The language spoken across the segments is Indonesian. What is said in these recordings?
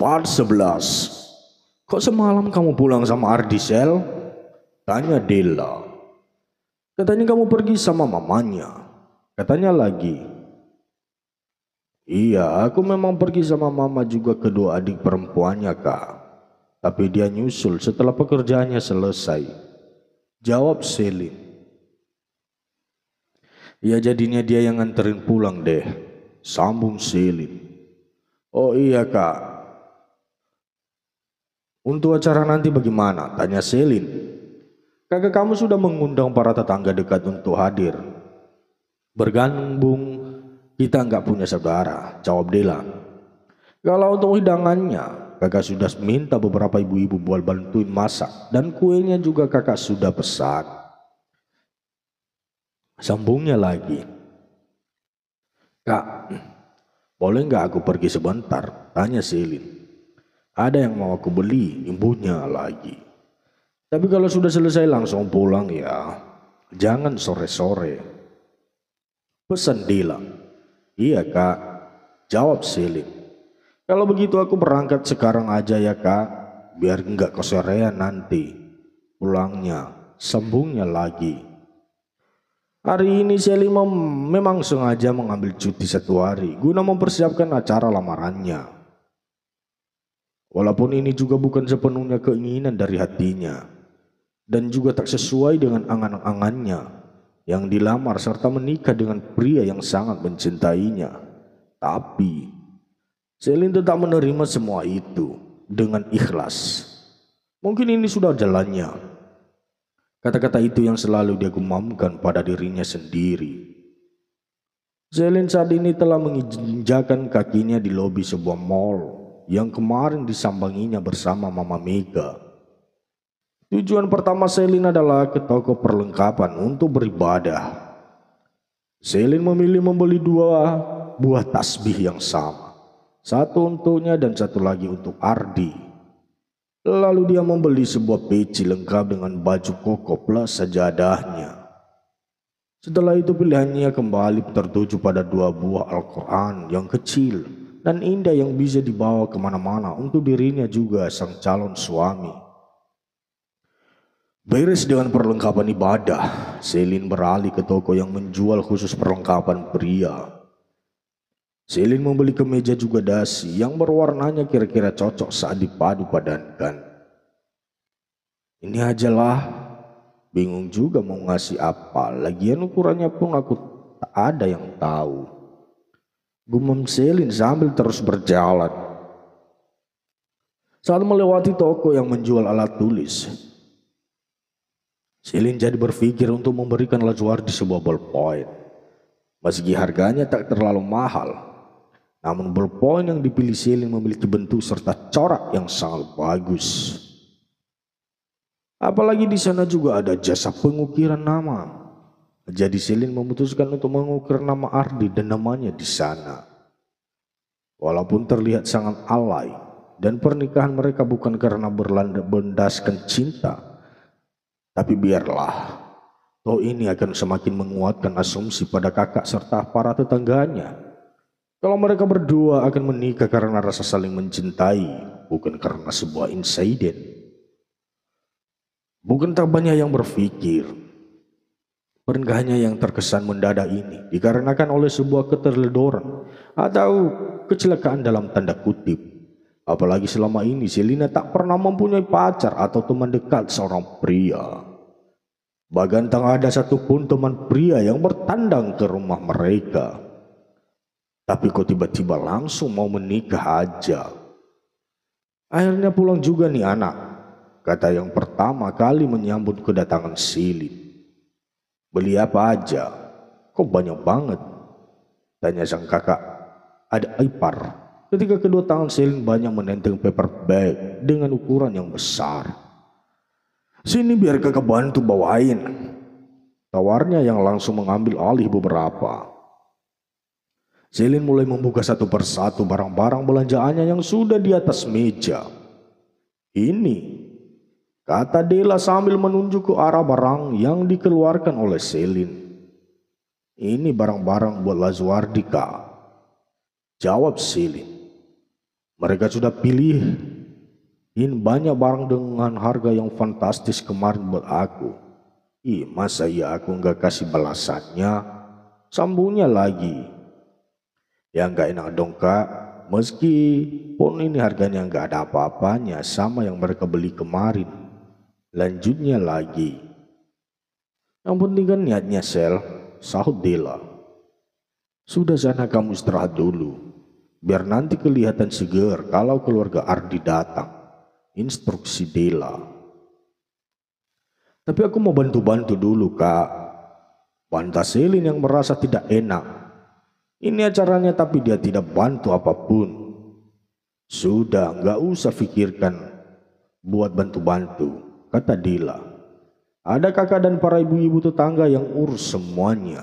Part 11 Kok semalam kamu pulang sama Ardisel? Tanya Dela Katanya kamu pergi sama mamanya Katanya lagi Iya aku memang pergi sama mama juga kedua adik perempuannya kak Tapi dia nyusul setelah pekerjaannya selesai Jawab Selin Ya jadinya dia yang nganterin pulang deh. Sambung silip. Oh iya kak. Untuk acara nanti bagaimana? Tanya Selin. Kakak kamu sudah mengundang para tetangga dekat untuk hadir. Bergabung, kita nggak punya saudara, jawab Dela. Kalau untuk hidangannya, kakak sudah minta beberapa ibu-ibu buat bantuin masak dan kuenya juga kakak sudah pesan. Sambungnya lagi. Kak, boleh nggak aku pergi sebentar? Tanya Selin. Ada yang mau aku beli, imbuhnya lagi. Tapi kalau sudah selesai langsung pulang ya. Jangan sore-sore. Pesan Dila. Iya kak, jawab Selin. Kalau begitu aku berangkat sekarang aja ya kak, biar nggak kesorean nanti. Pulangnya, sembungnya lagi. Hari ini mem memang sengaja mengambil cuti satu hari guna mempersiapkan acara lamarannya. Walaupun ini juga bukan sepenuhnya keinginan dari hatinya dan juga tak sesuai dengan angan-angannya yang dilamar serta menikah dengan pria yang sangat mencintainya. Tapi Selin tetap menerima semua itu dengan ikhlas. Mungkin ini sudah jalannya Kata-kata itu yang selalu dia gumamkan pada dirinya sendiri. Zelin saat ini telah menginjakan kakinya di lobi sebuah mall yang kemarin disambanginya bersama Mama Mega. Tujuan pertama Selin adalah ke toko perlengkapan untuk beribadah. Selin memilih membeli dua buah tasbih yang sama. Satu untuknya dan satu lagi untuk Ardi. Lalu dia membeli sebuah peci lengkap dengan baju koko plus sajadahnya. Setelah itu pilihannya kembali tertuju pada dua buah Al-Quran yang kecil dan indah yang bisa dibawa kemana-mana untuk dirinya juga sang calon suami. Beres dengan perlengkapan ibadah, Selin beralih ke toko yang menjual khusus perlengkapan pria. Selin membeli kemeja juga dasi yang berwarnanya kira-kira cocok saat dipadu padankan. Ini ajalah, bingung juga mau ngasih apa, lagian ukurannya pun aku tak ada yang tahu. Gumam Selin sambil terus berjalan. Saat melewati toko yang menjual alat tulis, Selin jadi berpikir untuk memberikan di sebuah ballpoint. Meski harganya tak terlalu mahal, namun ballpoint yang dipilih Sealing memiliki bentuk serta corak yang sangat bagus. Apalagi di sana juga ada jasa pengukiran nama. Jadi Selin memutuskan untuk mengukir nama Ardi dan namanya di sana. Walaupun terlihat sangat alay dan pernikahan mereka bukan karena berlandaskan cinta, tapi biarlah. Toh ini akan semakin menguatkan asumsi pada kakak serta para tetangganya. Kalau mereka berdua akan menikah karena rasa saling mencintai, bukan karena sebuah insiden. Bukan tak banyak yang berpikir. Pernikahannya yang terkesan mendadak ini dikarenakan oleh sebuah keterledoran atau kecelakaan dalam tanda kutip. Apalagi selama ini Selina tak pernah mempunyai pacar atau teman dekat seorang pria. Bahkan tak ada satupun teman pria yang bertandang ke rumah mereka. Tapi kok tiba-tiba langsung mau menikah aja. Akhirnya pulang juga nih anak, kata yang pertama kali menyambut kedatangan Silin. Beli apa aja? Kok banyak banget? Tanya sang kakak. Ada ipar. Ketika kedua tangan Silin banyak menenteng paper bag dengan ukuran yang besar. Sini biar kakak bantu bawain. Tawarnya yang langsung mengambil alih beberapa. Selin mulai membuka satu persatu barang-barang belanjaannya yang sudah di atas meja. Ini, kata Dela sambil menunjuk ke arah barang yang dikeluarkan oleh Selin. Ini barang-barang buat Lazuardika. Jawab Selin. Mereka sudah pilih ini banyak barang dengan harga yang fantastis kemarin buat aku. Ih, masa ya aku nggak kasih balasannya? Sambungnya lagi yang gak enak dongkak pun ini harganya gak ada apa-apanya sama yang mereka beli kemarin lanjutnya lagi yang penting kan niatnya sel sahut Dela sudah sana kamu istirahat dulu biar nanti kelihatan seger kalau keluarga Ardi datang instruksi Dela tapi aku mau bantu-bantu dulu kak Bantah Selin yang merasa tidak enak ini acaranya tapi dia tidak bantu apapun. Sudah, nggak usah pikirkan buat bantu-bantu, kata Dila. Ada kakak dan para ibu-ibu tetangga yang urus semuanya.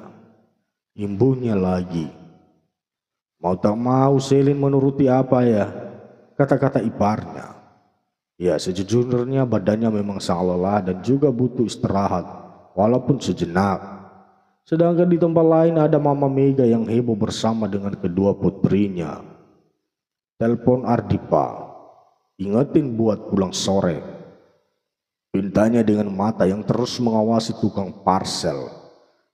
Imbuhnya lagi. Mau tak mau Selin menuruti apa ya? Kata-kata iparnya. Ya sejujurnya badannya memang sangat lelah dan juga butuh istirahat. Walaupun sejenak. Sedangkan di tempat lain ada Mama Mega yang heboh bersama dengan kedua putrinya. Telepon Ardipa. Ingetin buat pulang sore. Pintanya dengan mata yang terus mengawasi tukang parcel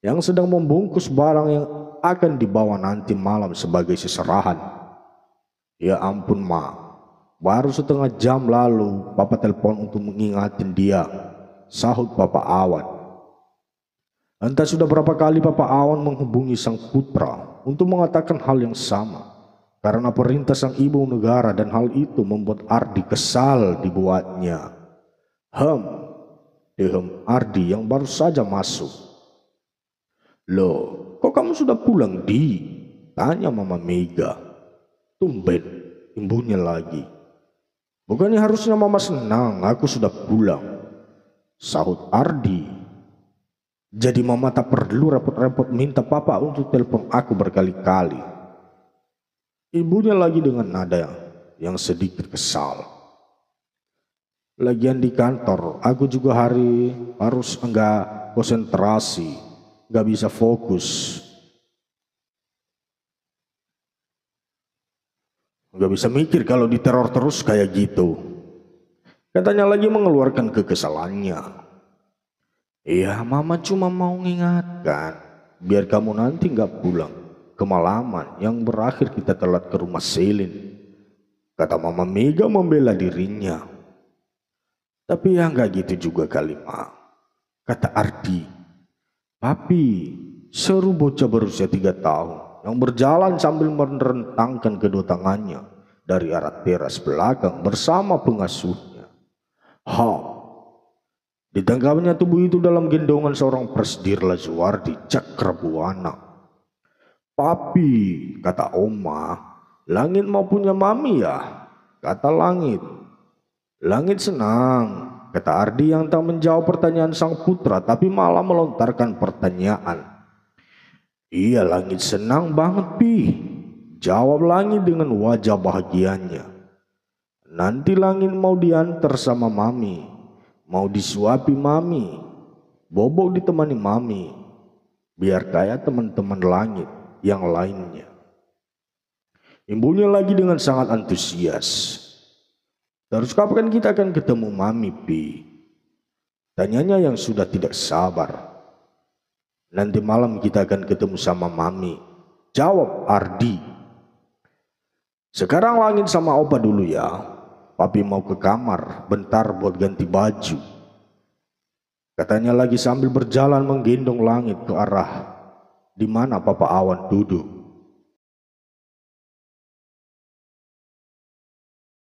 yang sedang membungkus barang yang akan dibawa nanti malam sebagai seserahan. Ya ampun ma, baru setengah jam lalu papa telepon untuk mengingatin dia. Sahut papa awan. Entah sudah berapa kali Papa Awan menghubungi sang putra untuk mengatakan hal yang sama. Karena perintah sang ibu negara dan hal itu membuat Ardi kesal dibuatnya. Hem, dihem Ardi yang baru saja masuk. Loh, kok kamu sudah pulang di? Tanya Mama Mega. Tumben, imbuhnya lagi. Bukannya harusnya Mama senang aku sudah pulang. Sahut Ardi jadi mama tak perlu repot-repot minta papa untuk telepon aku berkali-kali. Ibunya lagi dengan nada yang sedikit kesal. Lagian di kantor, aku juga hari harus enggak konsentrasi, enggak bisa fokus. Enggak bisa mikir kalau diteror terus kayak gitu. Katanya lagi mengeluarkan kekesalannya. Iya, mama cuma mau ngingatkan biar kamu nanti nggak pulang kemalaman yang berakhir kita telat ke rumah Selin. Kata mama Mega membela dirinya. Tapi ya nggak gitu juga kali ma. Kata Ardi. Papi, seru bocah berusia tiga tahun yang berjalan sambil merentangkan kedua tangannya dari arah teras belakang bersama pengasuhnya. Ha, Ditangkapnya tubuh itu dalam gendongan seorang presdir di Cakrabuana. Papi, kata Oma, langit mau punya mami ya, kata langit. Langit senang, kata Ardi yang tak menjawab pertanyaan sang putra tapi malah melontarkan pertanyaan. Iya langit senang banget Pi, jawab langit dengan wajah bahagianya. Nanti langit mau diantar sama mami. Mau disuapi mami, bobok ditemani mami, biar kayak teman-teman langit yang lainnya. Ibunya lagi dengan sangat antusias. Terus kapan kita akan ketemu mami, Pi? Tanyanya yang sudah tidak sabar. Nanti malam kita akan ketemu sama mami. Jawab Ardi. Sekarang langit sama opa dulu ya. Papi mau ke kamar, bentar buat ganti baju. Katanya lagi sambil berjalan menggendong langit ke arah di mana Papa Awan duduk.